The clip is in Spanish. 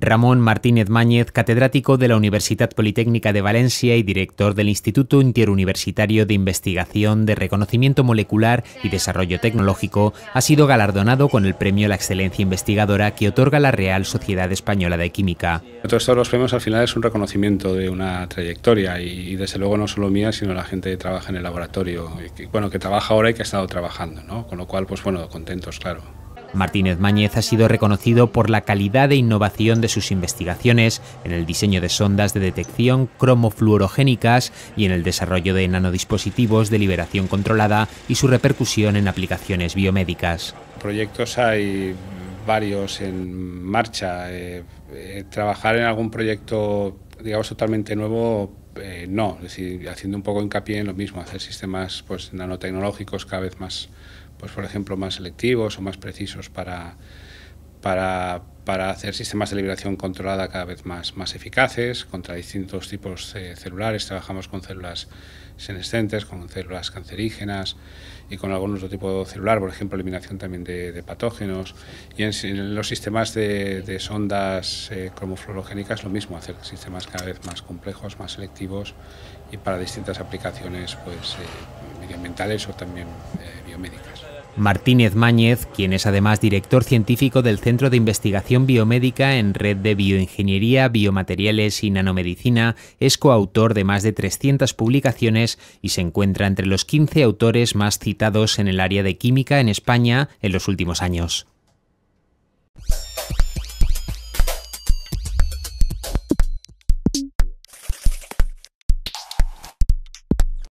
Ramón Martínez Máñez, catedrático de la Universidad Politécnica de Valencia y director del Instituto Interuniversitario de Investigación de Reconocimiento Molecular y Desarrollo Tecnológico, ha sido galardonado con el premio a la excelencia investigadora que otorga la Real Sociedad Española de Química. Todos los premios al final es un reconocimiento de una trayectoria y, desde luego no solo mía, sino la gente que trabaja en el laboratorio, que, bueno, que trabaja ahora y que ha estado trabajando, ¿no? Con lo cual, pues bueno, contentos, claro. Martínez Mañez ha sido reconocido por la calidad e innovación de sus investigaciones en el diseño de sondas de detección cromofluorogénicas y en el desarrollo de nanodispositivos de liberación controlada y su repercusión en aplicaciones biomédicas. Proyectos hay varios en marcha. Eh, eh, trabajar en algún proyecto, digamos, totalmente nuevo eh, no, es decir, haciendo un poco hincapié en lo mismo, hacer sistemas pues, nanotecnológicos cada vez más, pues por ejemplo, más selectivos o más precisos para, para, para hacer sistemas de liberación controlada cada vez más, más eficaces contra distintos tipos celulares. Trabajamos con células senescentes, con células cancerígenas y con algún otro tipo de celular, por ejemplo, eliminación también de, patógenos. Y en, los sistemas de, sondas eh, lo mismo, hacer sistemas cada vez más complejos, más selectivos y para distintas aplicaciones pues, eh, o también eh, biomédicas. Martínez Máñez, quien es además director científico del Centro de Investigación Biomédica en Red de Bioingeniería, Biomateriales y Nanomedicina, es coautor de más de 300 publicaciones y se encuentra entre los 15 autores más citados en el área de química en España en los últimos años.